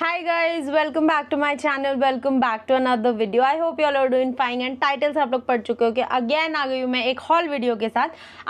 High guys welcome back to my channel welcome back to another video I hope you are doing fine and titles आप लोग पढ़ चुके हो कि again आ गई हूँ मैं एक हॉल वीडियो के साथ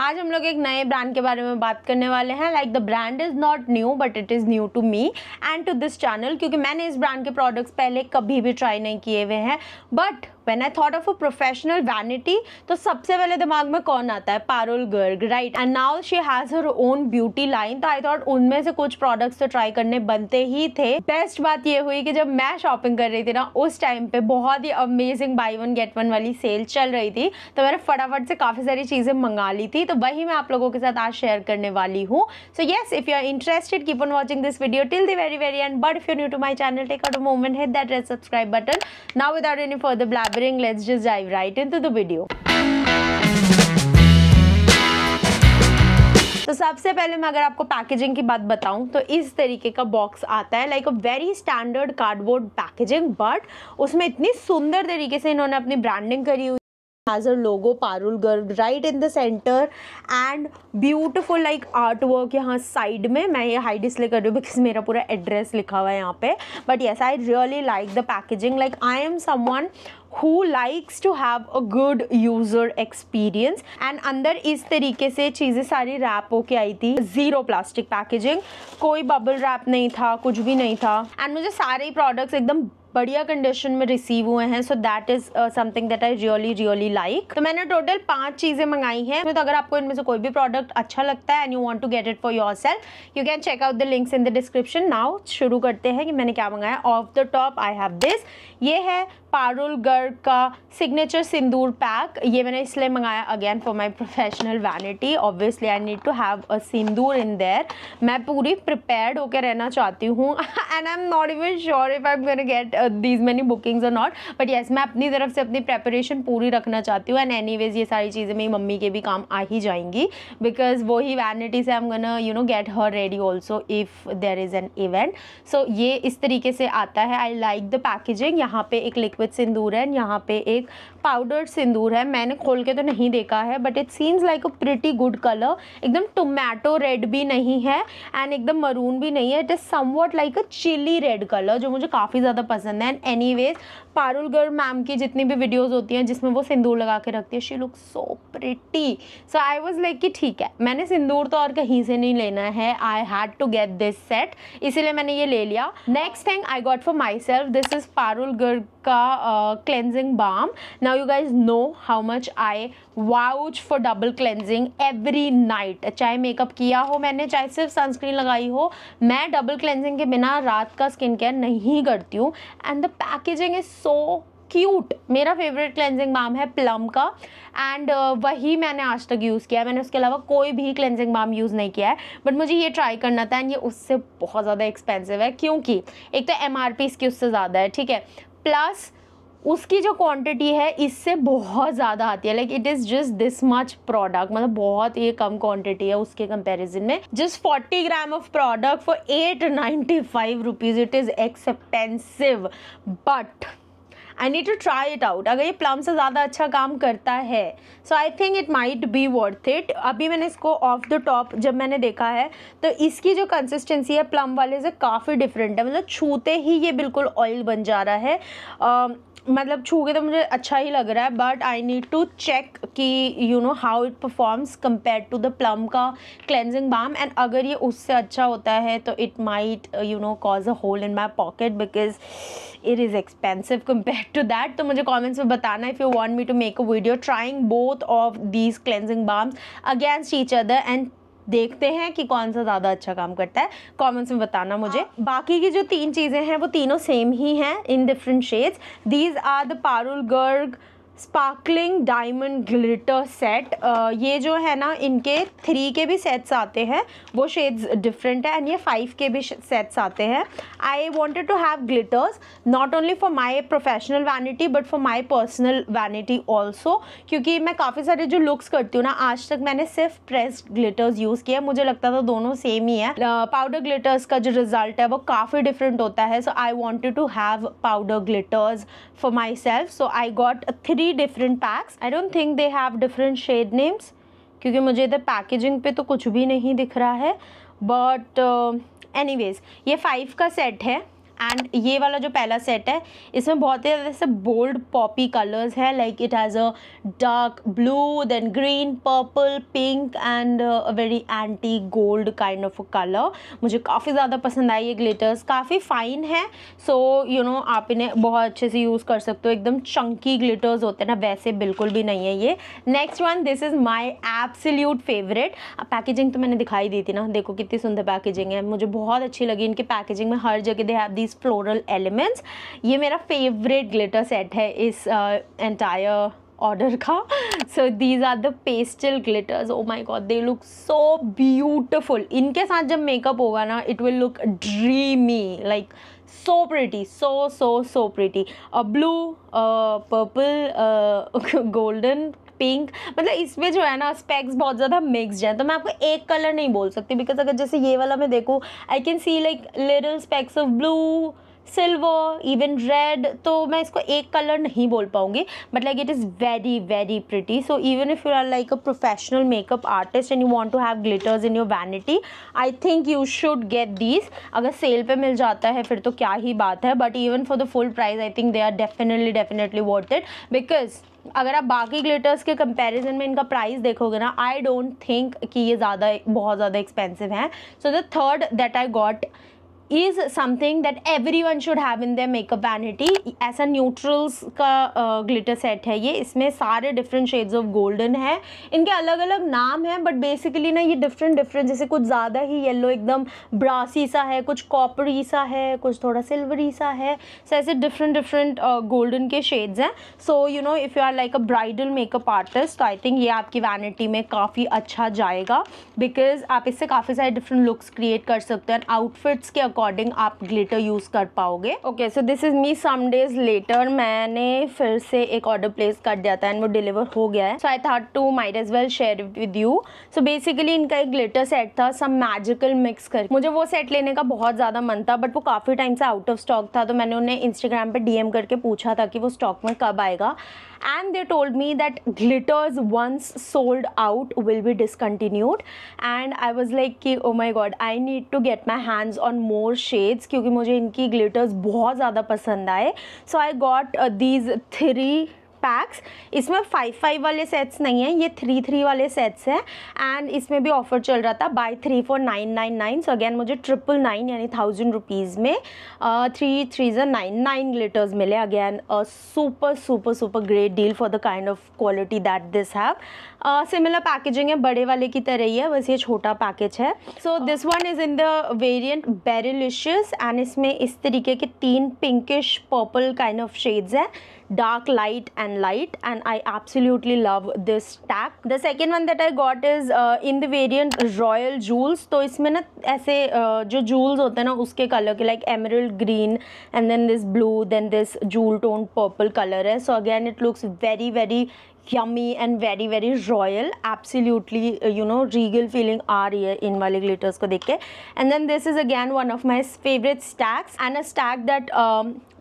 आज हम लोग एक नए ब्रांड के बारे में बात करने वाले हैं like the brand is not new but it is new to me and to this channel क्योंकि मैंने इस ब्रांड के प्रोडक्ट्स पहले कभी भी ट्राई नहीं किए हुए हैं but when I thought of a professional vanity तो सबसे पहले दिमाग में कौन आता है Parul Garg right and now she has her own beauty line तो आई थॉट उनमें से कुछ प्रोडक्ट्स तो ट्राई करने बनते ही थे बेस्ट बात ये हुई कि जब मैं शॉपिंग कर रही थी ना उस टाइम पे बहुत ही amazing buy one get one वाली सेल चल रही थी तो मैंने फटाफट से काफ़ी सारी चीज़ें मंगा ली थी तो वही मैं आप लोगों के साथ आज शेयर करने वाली हूँ so yes if you are interested keep on watching this video till the very very end but if you new to my channel take out a moment hit that red subscribe button now without any further blab covering. let's just dive right into the video. तो सबसे पहले मैं अगर आपको packaging की बात बताऊं तो इस तरीके का बॉक्स आता है like a very standard cardboard packaging but उसमें इतनी सुंदर तरीके से इन्होंने अपनी ब्रांडिंग करी हुई has a logo parul girl right in the center and beautiful like artwork यहाँ side में मैं ये hide इसलिए कर रही हूँ because मेरा पूरा address लिखा हुआ है यहाँ पे but yes I really like the packaging like I am someone who likes to have a good user experience and अंदर इस तरीके से चीज़ें सारी रैप होके आई थी ज़ीरो प्लास्टिक पैकेजिंग कोई बबल रैप नहीं था कुछ भी नहीं था एंड मुझे सारे प्रोडक्ट्स एकदम बढ़िया कंडीशन में रिसीव हुए हैं so that is something that I really really like तो मैंने टोटल पांच चीज़ें मंगाई हैं तो अगर आपको इनमें से कोई भी प्रोडक्ट अच्छा लगता है and you want to get it for yourself you can check out the links in the description now शुरू करते हैं कि मैंने क्या मंगाया off the top I have this ये है पारुल गर्ग का सिग्नेचर सिंदूर पैक ये मैंने इसलिए मंगाया again for my professional vanity obviously I need to have a sindoor in there मैं पूरी प्रिपेयर्ड होकर रहना चाहती हूँ and I am not even sure if I am gonna get these many bookings और नॉट बट येस मैं अपनी तरफ से अपनी प्रेपरेशन पूरी रखना चाहती हूँ एंड एनी ये सारी चीज़ें मेरी मम्मी के भी काम आ ही जाएंगी बिकॉज वो ही वैनिटी से I am gonna you know get her ready also if there is an event so ये इस तरीके से आता है आई लाइक द पैकेजिंग यहाँ पे एक लिख विद सिंदूर एंड यहाँ पे एक पाउडर सिंदूर है मैंने खोल के तो नहीं देखा है but it seems like a pretty good colour एकदम टोमेटो रेड भी नहीं है एंड एकदम मरून भी नहीं है it is somewhat like a chilli red colour जो मुझे काफ़ी ज़्यादा पसंद है and anyways Parul ma'am की जितनी भी वीडियोज़ होती हैं जिसमें वो सिंदूर लगा के रखती है she look so pretty so I was like कि ठीक है मैंने सिंदूर तो और कहीं से नहीं लेना है I had to get this set इसीलिए मैंने ये ले लिया next thing I got for myself this is Parul का cleansing balm now you guys know how much I vouch for double cleansing every night चाहे मेकअप किया हो मैंने चाहे सिर्फ सनस्क्रीन लगाई हो मैं डबल क्लेंजिंग के बिना रात का स्किन केयर नहीं करती हूँ and the packaging is so cute मेरा फेवरेट क्लेंजिंग बाम है प्लम का एंड uh, वही मैंने आज तक यूज़ किया है मैंने उसके अलावा कोई भी क्लेंजिंग बाम यूज़ नहीं किया है बट मुझे ये ट्राई करना था एंड ये उससे बहुत ज़्यादा एक्सपेंसिव है क्योंकि एक तो एम आर पी इसकी उससे ज़्यादा है ठीक है प्लस उसकी जो क्वांटिटी है इससे बहुत ज़्यादा आती है like it is just this much product मतलब बहुत ही कम क्वांटिटी है उसके कंपैरिजन में just forty gram of product for eight ninety five rupees it is expensive but I need to try it out अगर ये प्लम से ज़्यादा अच्छा काम करता है so I think it might be worth it अभी मैंने इसको ऑफ द टॉप जब मैंने देखा है तो इसकी जो कंसिस्टेंसी है प्लम वाले से काफ़ी डिफरेंट है मतलब छूते ही ये बिल्कुल ऑयल बन जा रहा है मतलब छू के तो मुझे अच्छा ही लग रहा है but I need to check कि you know how it performs compare to the Plum का क्लेंजिंग बाम एंड अगर ये उससे अच्छा होता है तो it might you know cause a hole in my pocket because it is expensive compare to that तो मुझे कॉमेंट्स में बताना if you want me to make a video trying both of these cleansing balms against each other and देखते हैं कि कौन सा ज़्यादा अच्छा काम करता है कॉमेंट्स में बताना मुझे हाँ। बाकी की जो तीन चीज़ें हैं वो तीनों सेम ही हैं in different shades these are the Parul Garg sparkling diamond glitter set ये जो है ना इनके थ्री के भी सेट्स आते हैं वो शेड्स डिफरेंट है एंड ये फाइव के भी सेट्स आते हैं I wanted to have glitters not only for my professional vanity but for my personal vanity also क्योंकि मैं काफ़ी सारे जो लुक्स करती हूँ ना आज तक मैंने सिर्फ प्रेस्ड ग्लिटर्स यूज़ किया मुझे लगता था दोनों सेम ही है पाउडर uh, ग्लिटर्स का जो रिजल्ट है वो काफ़ी डिफरेंट होता है so I wanted to have powder glitters for myself so I got three three different packs I don't think they have different shade names क्योंकि मुझे इधर पैकेजिंग पे तो कुछ भी नहीं दिख रहा है बट एनी uh, ये फाइव का सेट है एंड ये वाला जो पहला सेट है इसमें बहुत ही ज़्यादा से बोल्ड पॉपी कलर्स है like it has a dark blue then green purple pink and very antique gold kind of colour मुझे काफ़ी ज़्यादा पसंद आई ये ग्लिटर्स काफ़ी फाइन है सो यू नो आप इन्हें बहुत अच्छे से यूज़ कर सकते हो एकदम चंकी ग्लिटर्स होते हैं ना वैसे बिल्कुल भी नहीं है ये next one this is my absolute favourite packaging तो मैंने दिखाई दी थी ना देखो कितनी सुंदर पैकेजिंग है मुझे बहुत अच्छी लगी इनकी पैकेजिंग में हर जगह दे है दी दीज फ्लोरल एलिमेंट्स ये मेरा फेवरेट ग्लिटर सेट है इस एंटायर uh, ऑर्डर का so these are the pastel glitters oh my god they look so beautiful इनके साथ जब मेकअप होगा ना it will look dreamy like so pretty so so so pretty blue purple golden pink मतलब इसमें जो है ना स्पेक्स बहुत ज़्यादा मिक्सड हैं तो मैं आपको एक कलर नहीं बोल सकती बिकॉज अगर जैसे ये वाला मैं देखूँ I can see like little specks of blue silver even red तो मैं इसको एक कलर नहीं बोल पाऊँगी but like it is very very pretty so even if you are like a professional makeup artist and you want to have glitters in your vanity I think you should get these अगर sale पर मिल जाता है फिर तो क्या ही बात है but even for the full price I think they are definitely definitely worth it because अगर आप बाकी ग्लिटर्स के कंपैरिजन में इनका प्राइस देखोगे ना आई डोंट थिंक कि ये ज़्यादा बहुत ज़्यादा एक्सपेंसिव हैं so the third that I got is something that every one should have in the makeup vanity ऐसा न्यूट्रल्स का ग्लिटर uh, सेट है ये इसमें सारे डिफरेंट शेड्स ऑफ गोल्डन है इनके अलग अलग नाम हैं बट बेसिकली ना ये डिफरेंट डिफरेंट जैसे कुछ ज़्यादा ही येल्लो एकदम ब्रासी सा है कुछ कॉपरी सा है कुछ थोड़ा सिल्वरी सा है सो ऐसे डिफरेंट डिफरेंट गोल्डन के शेड्स हैं so you know if you are like a bridal makeup artist तो आई थिंक ये आपकी वैनिटी में काफ़ी अच्छा जाएगा बिकॉज आप इससे काफ़ी सारे डिफरेंट लुक्स क्रिएट कर सकते हैं आउटफिट्स के अकॉर्डिंग आप ग्लिटर यूज़ कर पाओगे okay so this is me some days later मैंने फिर से एक ऑर्डर प्लेस कर दिया था एंड वो डिलीवर हो गया है so I thought to might as well share with you so basically इनका एक ग्लिटर सेट था सम मैजिकल मिक्स कर मुझे वो सेट लेने का बहुत ज़्यादा मन था बट वो काफ़ी टाइम से आउट ऑफ स्टॉक था तो मैंने उन्हें इंस्टाग्राम पर डीएम करके पूछा था कि वो स्टॉक में कब आएगा and they told me that glitters once sold out will be discontinued and I was like कि oh my god I need to get my hands on more more shades क्योंकि मुझे इनकी ग्लिटर्स बहुत ज़्यादा पसंद आए so I got these three packs इसमें five five वाले सेट्स नहीं हैं ये थ्री थ्री वाले सेट्स हैं एंड इसमें भी ऑफर चल रहा था buy three four nine nine nine so again मुझे ट्रिपल नाइन यानी थाउजेंड रुपीज़ में थ्री थ्री जो नाइन नाइन ग्लिटर्स मिले again super super super great deal for the kind of quality that this have similar uh, packaging है बड़े वाले की तरह ही है बस ये छोटा पैकेज है so this one is in the variant berrylicious and इसमें इस तरीके के तीन pinkish purple kind of shades है dark light and light and I absolutely love this stack the second one that I got is in the variant royal jewels तो इसमें ना ऐसे uh, जो जूल्स होते हैं ना उसके कलर के like emerald green and then this blue then this jewel tone purple colour है so again it looks very very yummy and very very royal absolutely you know regal feeling आ रही है इन वाले ग्लिटर्स को देख के and then this is again one of my favourite stacks and a stack that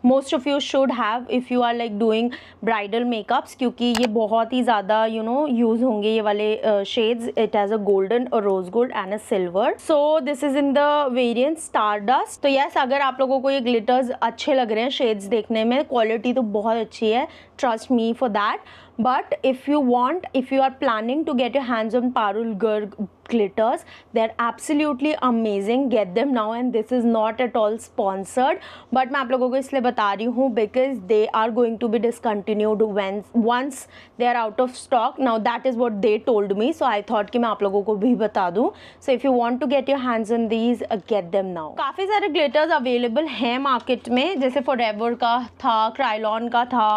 most of you should have if you are like doing bridal makeups क्योंकि ये बहुत ही ज़्यादा यू नो यूज़ होंगे ये वाले shades it has a golden और rose gold and a silver so this is in the variant star dust तो येस अगर आप लोगों को ये ग्लिटर्स अच्छे लग रहे हैं शेड्स देखने में क्वालिटी तो बहुत अच्छी है trust me for that but if you want if you are planning to get your hands on parul garg glitters they're absolutely amazing get them now and this is not at all sponsored but main aap logo ko isliye bata rahi hu because they are going to be discontinued when once they are out of stock now that is what they told me so I thought ki main aap logo ko bhi bata du so if you want to get your hands on these uh, get them now काफ़ी sare glitters available हैं market mein jaise forever ka tha krylon ka tha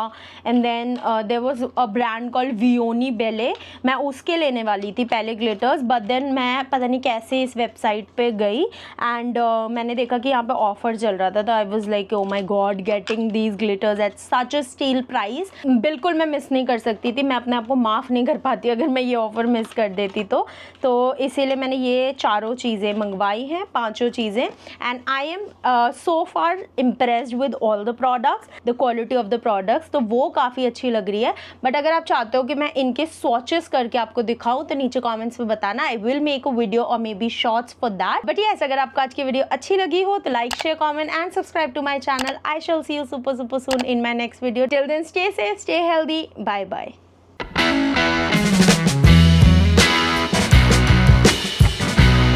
and then uh, there was a brand called vioni belle main uske lene wali thi pehle glitters but then then मैं पता नहीं कैसे इस website पे गई and uh, मैंने देखा कि यहाँ पे ऑफर चल रहा था तो I was like oh my god getting these glitters at such a steal price बिल्कुल मैं मिस नहीं कर सकती थी मैं अपने आप को माफ़ नहीं कर पाती अगर मैं ये ऑफ़र मिस कर देती तो तो इसीलिए मैंने ये चारों चीज़ें मंगवाई हैं पांचों चीज़ें and I am so far impressed with all the products the quality of the products तो वो काफ़ी अच्छी लग रही है बट अगर आप चाहते हो कि मैं इनके स्वाचेस करके आपको दिखाऊँ तो नीचे कॉमेंट्स में बताना I will will make a video और maybe shorts for that but yes अगर आपको आज की वीडियो अच्छी लगी हो तो like share comment and subscribe to my channel I shall see you super super soon in my next video till then stay safe stay healthy bye bye